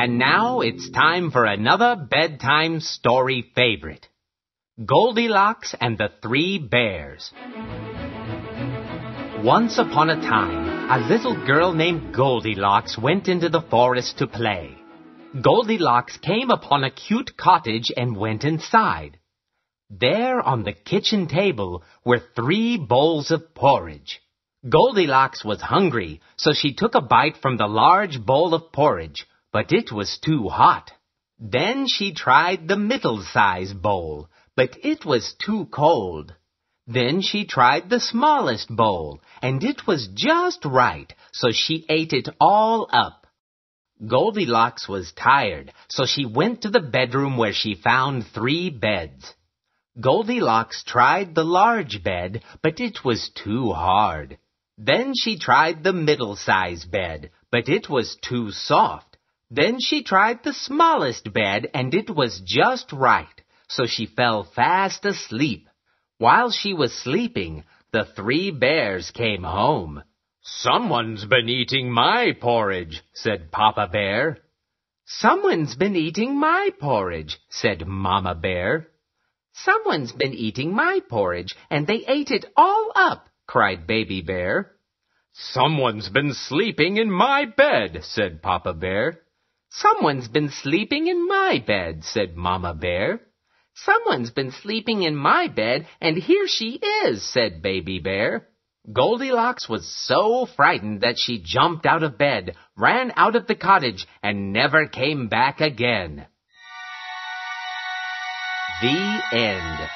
And now it's time for another bedtime story favorite Goldilocks and the Three Bears. Once upon a time, a little girl named Goldilocks went into the forest to play. Goldilocks came upon a cute cottage and went inside. There on the kitchen table were three bowls of porridge. Goldilocks was hungry, so she took a bite from the large bowl of porridge but it was too hot. Then she tried the middle-sized bowl, but it was too cold. Then she tried the smallest bowl, and it was just right, so she ate it all up. Goldilocks was tired, so she went to the bedroom where she found three beds. Goldilocks tried the large bed, but it was too hard. Then she tried the middle-sized bed, but it was too soft. Then she tried the smallest bed, and it was just right, so she fell fast asleep. While she was sleeping, the three bears came home. Someone's been eating my porridge, said Papa Bear. Someone's been eating my porridge, said Mamma Bear. Someone's been eating my porridge, and they ate it all up, cried Baby Bear. Someone's been sleeping in my bed, said Papa Bear. Someone's been sleeping in my bed, said Mamma Bear. Someone's been sleeping in my bed, and here she is, said Baby Bear. Goldilocks was so frightened that she jumped out of bed, ran out of the cottage, and never came back again. The end.